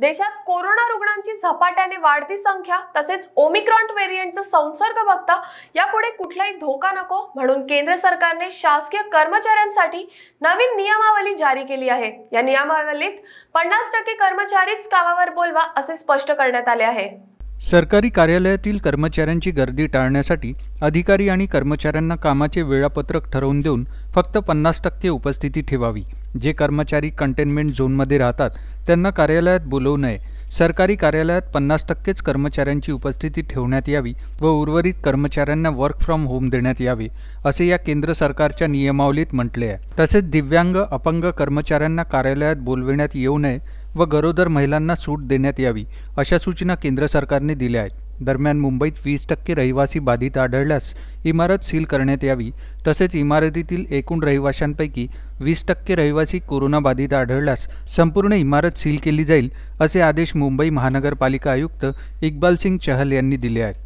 देशात कोरोना रुग्णांची झपाट्याने वाढती संख्या तसेच ओमिक्रॉन व्हेरियंटचा संसर्ग बघता यापुढे कुठलाही धोका नको म्हणून केंद्र सरकारने शासकीय कर्मचाऱ्यांसाठी नवीन नियमावली जारी केली आहे या नियमावलीत पन्नास टक्के कर्मचारीच कामावर बोलवा असे स्पष्ट करण्यात आले आहे सरकारी कार्यालयातील कर्मचाऱ्यांची गर्दी टाळण्यासाठी अधिकारी आणि कर्मचाऱ्यांना कामाचे वेळापत्रक ठरवून देऊन फक्त पन्नास टक्के उपस्थिती ठेवावी जे कर्मचारी कंटेनमेंट झोनमध्ये राहतात त्यांना कार्यालयात बोलवू नये सरकारी कार्यालयात पन्नास टक्केच कर्मचाऱ्यांची उपस्थिती ठेवण्यात यावी व उर्वरित कर्मचाऱ्यांना वर्क फ्रॉम होम देण्यात यावे असे या केंद्र सरकारच्या नियमावलीत म्हटले आहे तसेच दिव्यांग अपंग कर्मचाऱ्यांना कार्यालयात बोलविण्यात येऊ नये व गरोदर महिलांना सूट देण्यात यावी अशा सूचना केंद्र सरकारने दिल्या आहेत दरम्यान मुंबईत वीस टक्के रहिवासी बाधित आढळल्यास इमारत सील करण्यात यावी तसेच इमारतीतील एकूण रहिवाशांपैकी वीस टक्के रहिवासी कोरोनाबाधित आढळल्यास संपूर्ण इमारत सील केली जाईल असे आदेश मुंबई महानगरपालिका आयुक्त इक्बाल सिंग चहल यांनी दिले आहेत